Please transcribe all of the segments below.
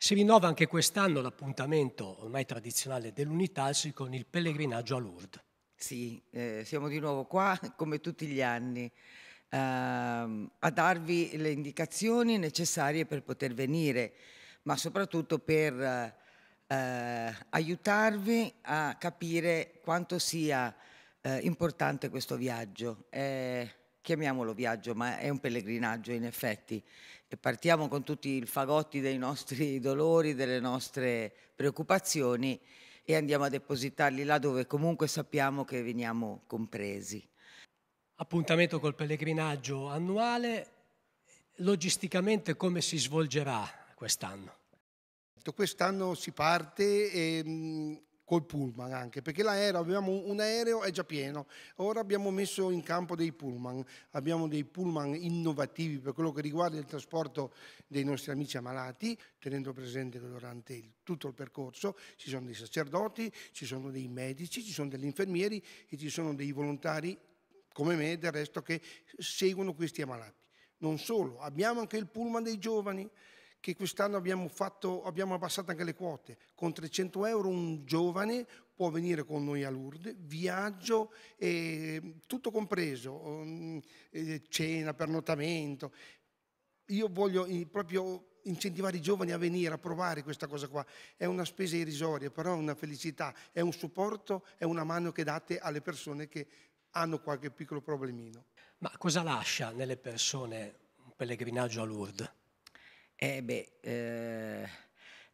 Si rinnova anche quest'anno l'appuntamento ormai tradizionale dell'Unitalsi con il pellegrinaggio a Lourdes. Sì, eh, siamo di nuovo qua come tutti gli anni eh, a darvi le indicazioni necessarie per poter venire, ma soprattutto per eh, aiutarvi a capire quanto sia eh, importante questo viaggio. È eh, chiamiamolo viaggio, ma è un pellegrinaggio in effetti. E partiamo con tutti i fagotti dei nostri dolori, delle nostre preoccupazioni e andiamo a depositarli là dove comunque sappiamo che veniamo compresi. Appuntamento col pellegrinaggio annuale, logisticamente come si svolgerà quest'anno? Quest'anno si parte e ehm, col pullman anche, perché l'aereo, avevamo un aereo è già pieno, ora abbiamo messo in campo dei pullman, abbiamo dei pullman innovativi per quello che riguarda il trasporto dei nostri amici ammalati, tenendo presente che durante il, tutto il percorso ci sono dei sacerdoti, ci sono dei medici, ci sono degli infermieri e ci sono dei volontari come me del resto che seguono questi ammalati. Non solo, abbiamo anche il pullman dei giovani, che quest'anno abbiamo, fatto, abbiamo abbassato anche le quote. Con 300 euro un giovane può venire con noi a Lourdes, viaggio eh, tutto compreso, mm, cena, pernottamento. Io voglio eh, proprio incentivare i giovani a venire a provare questa cosa qua. È una spesa irrisoria, però è una felicità, è un supporto, è una mano che date alle persone che hanno qualche piccolo problemino. Ma cosa lascia nelle persone un pellegrinaggio a Lourdes? Eh beh, eh,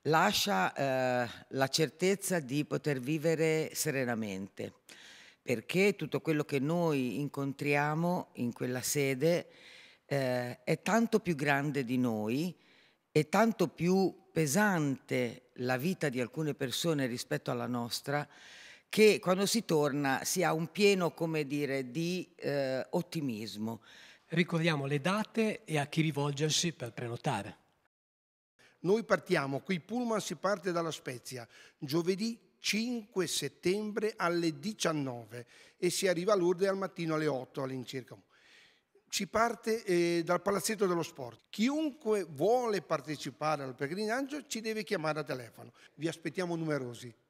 lascia eh, la certezza di poter vivere serenamente, perché tutto quello che noi incontriamo in quella sede eh, è tanto più grande di noi, è tanto più pesante la vita di alcune persone rispetto alla nostra, che quando si torna si ha un pieno, come dire, di eh, ottimismo. Ricordiamo le date e a chi rivolgersi per prenotare. Noi partiamo, qui Pullman si parte dalla Spezia, giovedì 5 settembre alle 19 e si arriva a Lourdes al mattino alle 8 all'incirca. Si parte eh, dal palazzetto dello sport. Chiunque vuole partecipare al pellegrinaggio ci deve chiamare a telefono. Vi aspettiamo numerosi.